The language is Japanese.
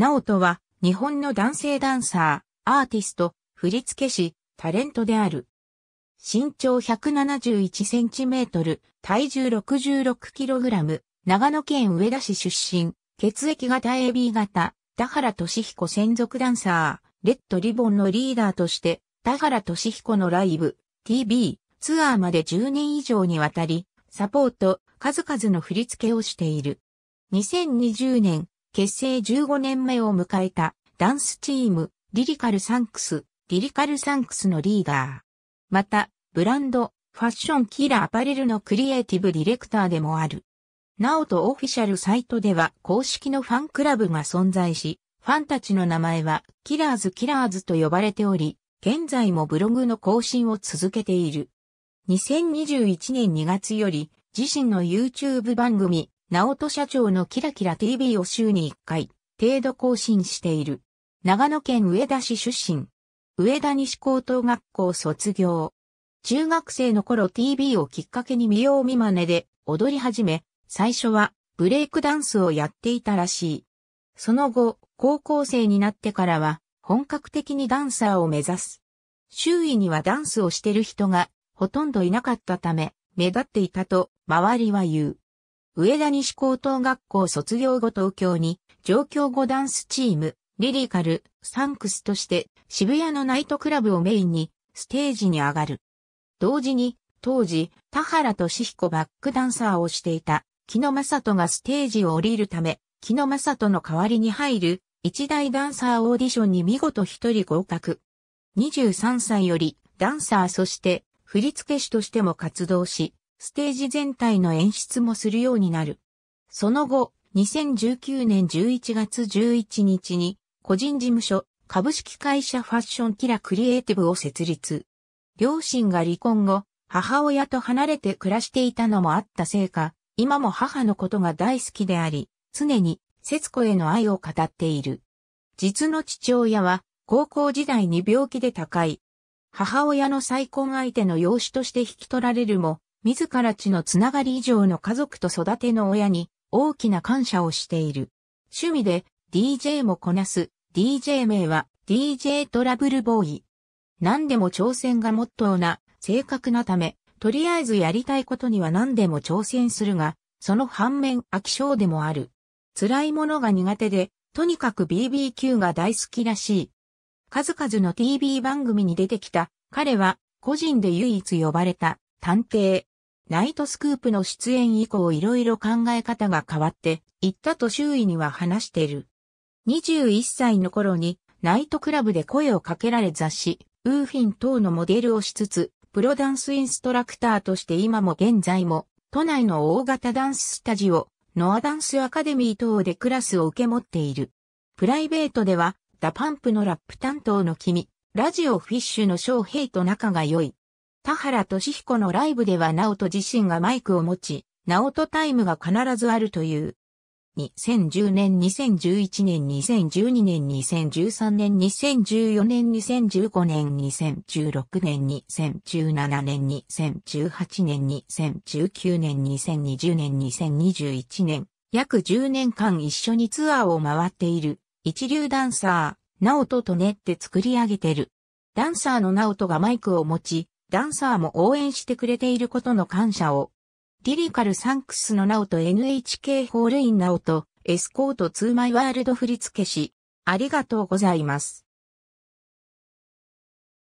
直人は、日本の男性ダンサー、アーティスト、振付師、タレントである。身長171センチメートル、体重66キログラム、長野県上田市出身、血液型 AB 型、田原俊彦専属ダンサー、レッドリボンのリーダーとして、田原俊彦のライブ、TV、ツアーまで10年以上にわたり、サポート、数々の振付をしている。2020年、結成15年目を迎えたダンスチーム、リリカルサンクス、リリカルサンクスのリーダー。また、ブランド、ファッションキラーアパレルのクリエイティブディレクターでもある。なおとオフィシャルサイトでは公式のファンクラブが存在し、ファンたちの名前はキラーズキラーズと呼ばれており、現在もブログの更新を続けている。2021年2月より自身の YouTube 番組直人社長のキラキラ TV を週に1回、程度更新している。長野県上田市出身。上田西高等学校卒業。中学生の頃 TV をきっかけに見よう見真似で踊り始め、最初はブレイクダンスをやっていたらしい。その後、高校生になってからは本格的にダンサーを目指す。周囲にはダンスをしてる人がほとんどいなかったため、目立っていたと周りは言う。上田西高等学校卒業後東京に、上京後ダンスチーム、リリカル、サンクスとして渋谷のナイトクラブをメインにステージに上がる。同時に当時田原俊彦バックダンサーをしていた木野正人がステージを降りるため木野正人の代わりに入る一大ダンサーオーディションに見事一人合格。23歳よりダンサーそして振付師としても活動しステージ全体の演出もするようになる。その後、2019年11月11日に、個人事務所、株式会社ファッションキラクリエイティブを設立。両親が離婚後、母親と離れて暮らしていたのもあったせいか、今も母のことが大好きであり、常に節子への愛を語っている。実の父親は高校時代に病気で高い。母親の再婚相手の養子として引き取られるも、自ら血のつながり以上の家族と育ての親に大きな感謝をしている。趣味で DJ もこなす DJ 名は DJ トラブルボーイ。何でも挑戦がモットーな性格なため、とりあえずやりたいことには何でも挑戦するが、その反面飽き性でもある。辛いものが苦手で、とにかく BBQ が大好きらしい。数々の TV 番組に出てきた、彼は個人で唯一呼ばれた探偵、ナイトスクープの出演以降いろいろ考え方が変わっていったと周囲には話している。21歳の頃にナイトクラブで声をかけられ雑誌、ウーフィン等のモデルをしつつ、プロダンスインストラクターとして今も現在も、都内の大型ダンススタジオ、ノアダンスアカデミー等でクラスを受け持っている。プライベートでは、ダパンプのラップ担当の君、ラジオフィッシュの小平と仲が良い。田原俊彦のライブでは直人自身がマイクを持ち、直人タイムが必ずあるという。2010年、2011年、2012年、2013年、2014年、2015年、2016年、2017年、2018年、2019年、2020年、2021年、約10年間一緒にツアーを回っている一流ダンサー、ナオトとねって作り上げてる。ダンサーのナオトがマイクを持ち、ダンサーも応援してくれていることの感謝を、リリカルサンクスのナオと NHK ホールインナオとエスコート2マイワールド振付師、ありがとうございます。